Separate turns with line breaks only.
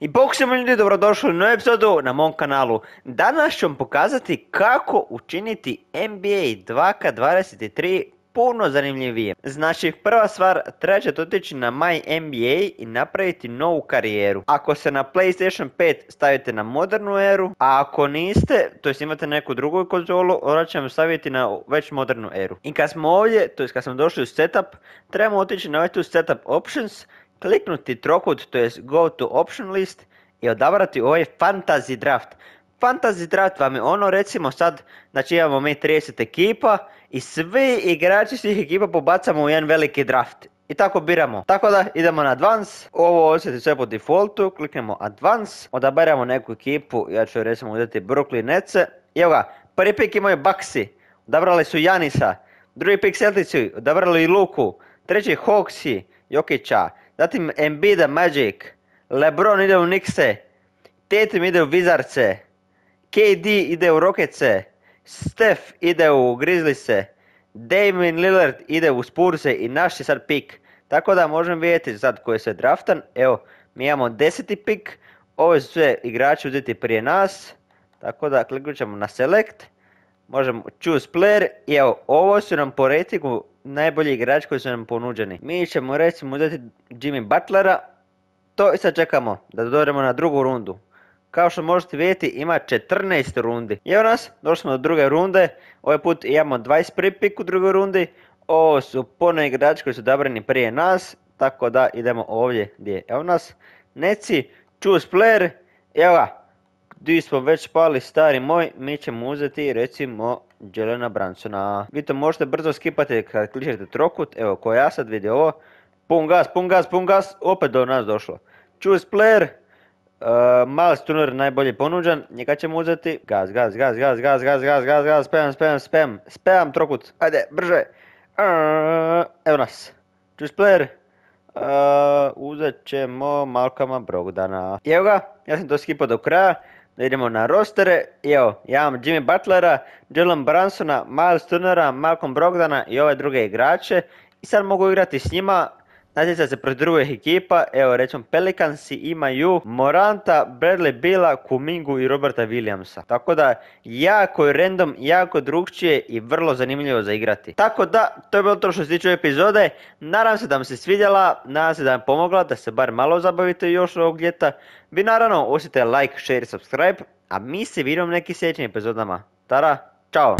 I bok se ljudi, dobrodošli u novu epizodu na mom kanalu. Danas ću vam pokazati kako učiniti NBA 2K23 puno zanimljivije. Znači prva stvar, treba ćete otići na My NBA i napraviti novu karijeru. Ako se na PlayStation 5 stavite na modernu eru, a ako niste, to jest imate neku drugu konzolu, onda ćemo staviti na već modernu eru. I kad smo ovdje, to jest kad smo došli u setup, trebamo otići na ovaj tu setup options Kliknuti trokut, to jest go to option list i odabrati ovaj fantasy draft. Fantasy draft vam je ono recimo sad, znači imamo mi 30 ekipa i svi igrači svih ekipa pobacamo u jedan veliki draft. I tako biramo. Tako da idemo na Advance, ovo osjeti sve po defaultu, kliknemo Advance, odaberemo neku ekipu, ja ću recimo uzeti Brooklyn Nets. I evo ga, prvi pik imaju Baxi, odabrali su Janisa, drugi pik Celticu, odabrali Luku, treći Hawksi, Jokića, Zatim Embiida Magic, LeBron ide u Nikse, Tatum ide u Vizarce, KD ide u Rokece, Steph ide u Grizzliese, Damien Lillard ide u Spurse i naš je sad pik. Tako da možemo vidjeti sad koji je sve draftan. Evo, mi imamo deseti pik, ove su sve igrači uzeti prije nas. Tako da kliknut ćemo na select možemo choose player i evo, ovo su nam po ratingu najbolji igrači koji su nam ponuđeni. Mi ćemo recimo uzeti Jimmy Butlera, to i sad čekamo da dođemo na drugu rundu. Kao što možete vidjeti ima 14 rundi. I evo nas, došli smo do druge runde, ovaj put imamo 20 pik u drugoj rundi. Ovo su puno igrači koji su odabrani prije nas, tako da idemo ovdje gdje je evo nas. Neci, choose player, evo ga, Di smo već pali stari moj, mi ćemo uzeti recimo Jelena Bransona. Vi to možete brzo skipati kad kličete trokut, evo ko ja sad vidi ovo. Pun gas, pun gas, pun gas, opet do nas došlo. Choose player, Uh, Miles Turner najbolje ponuđen, njega ćemo uzeti. Gaz, gaz, gaz, gaz, gaz, gaz, gaz, gaz, gaz, spam, spam, spam, spam, trokut, ajde, brže. E, evo nas. Choose player. E, uzet ćemo Malkama Brogdana. I evo ga, ja sam to skipao do kraja idemo na rostere i evo, ja imam Jimmy Butlera, Dylan Bransona, Miles Turnera, Malcolm Brogdana i ove druge igrače i sad mogu igrati s njima Natjeca se pro drugih ekipa, evo recimo Pelicansi imaju Moranta, Bradley Bila, Kumingu i Roberta Williamsa. Tako da jako je random, jako drugčije i vrlo zanimljivo za igrati. Tako da, to je bilo to što se tiče epizode. Nadam se da vam se svidjela, nadam se da vam pomogla, da se bar malo zabavite još ovog ljeta. Vi naravno osjete like, share i subscribe, a mi se vidimo neki sljedećim epizodama. Tara, čao!